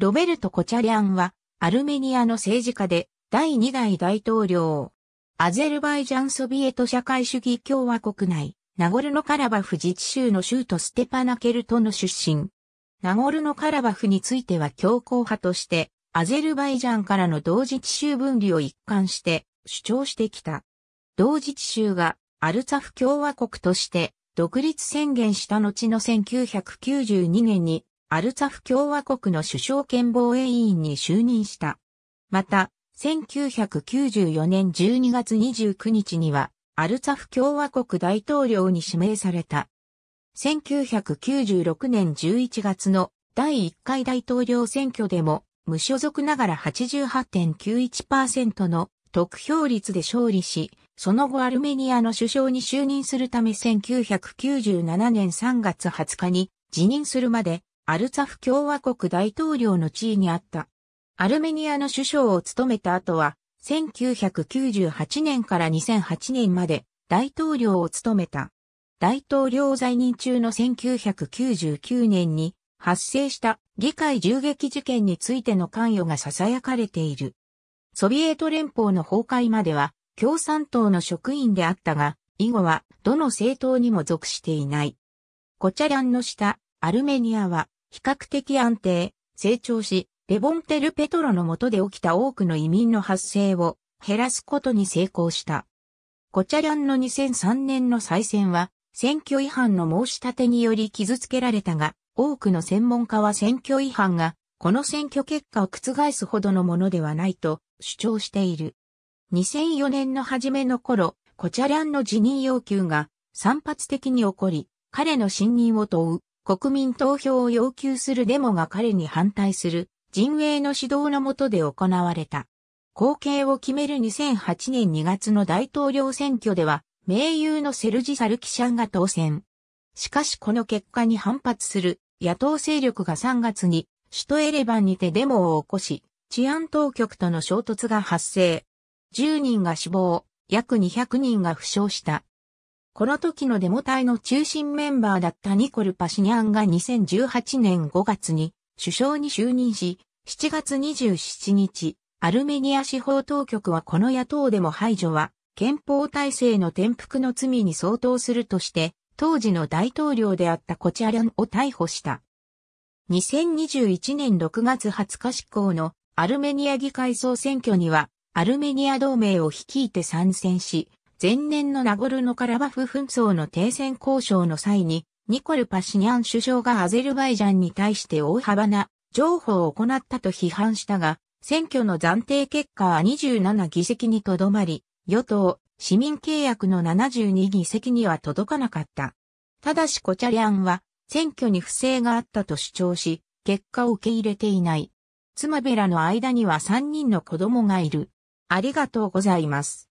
ロベルト・コチャリャンは、アルメニアの政治家で、第2代大統領。アゼルバイジャンソビエト社会主義共和国内、ナゴルノカラバフ自治州の州都ステパナケルトの出身。ナゴルノカラバフについては強硬派として、アゼルバイジャンからの同自治州分離を一貫して主張してきた。同自治州がアルツァフ共和国として独立宣言した後の1992年にアルツァフ共和国の首相兼防衛委員に就任した。また、1994年12月29日には、アルツァフ共和国大統領に指名された。1996年11月の第1回大統領選挙でも、無所属ながら88.91%の得票率で勝利し、その後アルメニアの首相に就任するため1997年3月20日に辞任するまでアルツァフ共和国大統領の地位にあった。アルメニアの首相を務めた後は、1998年から2008年まで大統領を務めた。大統領在任中の1999年に発生した議会銃撃事件についての関与が囁かれている。ソビエト連邦の崩壊までは共産党の職員であったが、以後はどの政党にも属していない。コチャリャンの下、アルメニアは比較的安定、成長し、レボンテル・ペトロの下で起きた多くの移民の発生を減らすことに成功した。コチャリャンの2003年の再選は、選挙違反の申し立てにより傷つけられたが、多くの専門家は選挙違反が、この選挙結果を覆すほどのものではないと主張している。2004年の初めの頃、コチャリャンの辞任要求が散発的に起こり、彼の信任を問う国民投票を要求するデモが彼に反対する陣営の指導の下で行われた。後継を決める2008年2月の大統領選挙では、盟友のセルジ・サルキシャンが当選。しかしこの結果に反発する野党勢力が3月に首都エレバンにてデモを起こし、治安当局との衝突が発生。10人が死亡、約200人が負傷した。この時のデモ隊の中心メンバーだったニコル・パシニャンが2018年5月に首相に就任し、7月27日、アルメニア司法当局はこの野党でも排除は、憲法体制の転覆の罪に相当するとして、当時の大統領であったコチャリャンを逮捕した。2021年6月20日施行のアルメニア議会総選挙には、アルメニア同盟を率いて参戦し、前年のナゴルノカラバフ紛争の停戦交渉の際に、ニコル・パシニャン首相がアゼルバイジャンに対して大幅な譲歩を行ったと批判したが、選挙の暫定結果は27議席にとどまり、与党、市民契約の72議席には届かなかった。ただしコチャリアンは、選挙に不正があったと主張し、結果を受け入れていない。妻べらの間には3人の子供がいる。ありがとうございます。